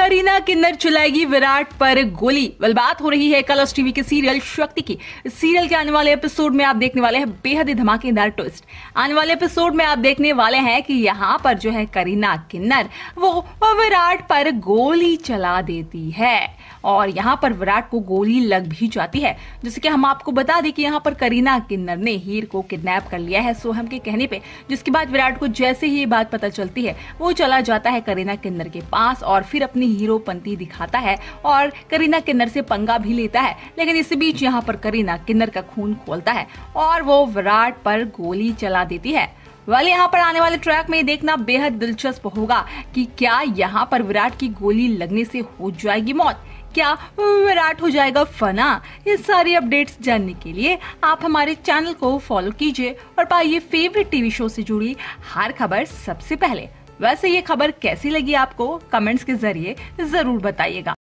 करीना किन्नर चलाएगी विराट पर गोली वेल बात हो रही है कलर्स टीवी के सीरियल शक्ति की सीरियल के आने वाले एपिसोड में आप देखने वाले हैं बेहद ही धमाकेदार ट्विस्ट आने वाले एपिसोड में आप देखने वाले हैं कि यहाँ पर जो है करीना किन्नर वो विराट पर गोली चला देती है और यहाँ पर विराट को गोली लग भी जाती है जैसे कि हम आपको बता दें कि यहाँ पर करीना किन्नर ने हीर को किडनैप कर लिया है सोहम के कहने पे जिसके बाद विराट को जैसे ही ये बात पता चलती है वो चला जाता है करीना किन्नर के पास और फिर अपनी हीरो पंथी दिखाता है और करीना किन्नर से पंगा भी लेता है लेकिन इस बीच यहाँ पर करीना किन्नर का खून खोलता है और वो विराट पर गोली चला देती है वाले यहाँ पर आने वाले ट्रैक में देखना बेहद दिलचस्प होगा कि क्या यहाँ पर विराट की गोली लगने से हो जाएगी मौत क्या हम्म, विराट हो जाएगा फना ये सारी अपडेट्स जानने के लिए आप हमारे चैनल को फॉलो कीजिए और पाइए फेवरेट टीवी शो से जुड़ी हर खबर सबसे पहले वैसे ये खबर कैसी लगी आपको कमेंट्स के जरिए जरूर बताइएगा